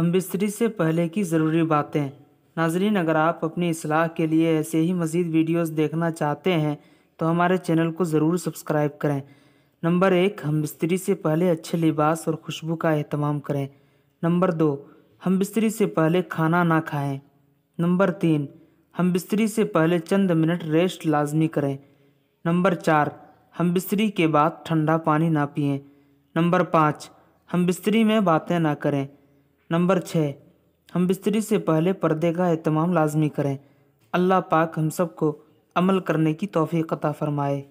हम बिस्तरी से पहले की ज़रूरी बातें नाजरीन अगर आप अपनी असलाह के लिए ऐसे ही मज़ीद वीडियोस देखना चाहते हैं तो हमारे चैनल को ज़रूर सब्सक्राइब करें नंबर एक हम बिस्तरी से पहले अच्छे लिबास और खुशबू का अहतमाम करें नंबर दो हम बिस्तरी से पहले खाना ना खाएं नंबर तीन हम बिस्तरी से पहले चंद मिनट रेस्ट लाजमी करें नंबर चार हम बिस्तरी के बाद ठंडा पानी ना पिएं नंबर पाँच हम बिस्तरी में बातें ना करें नंबर छः हम बिस्तरी से पहले पर्दे का अहतमाम लाजमी करें अल्लाह पाक हम सबको अमल करने की तोफ़ी कता फ़रमाए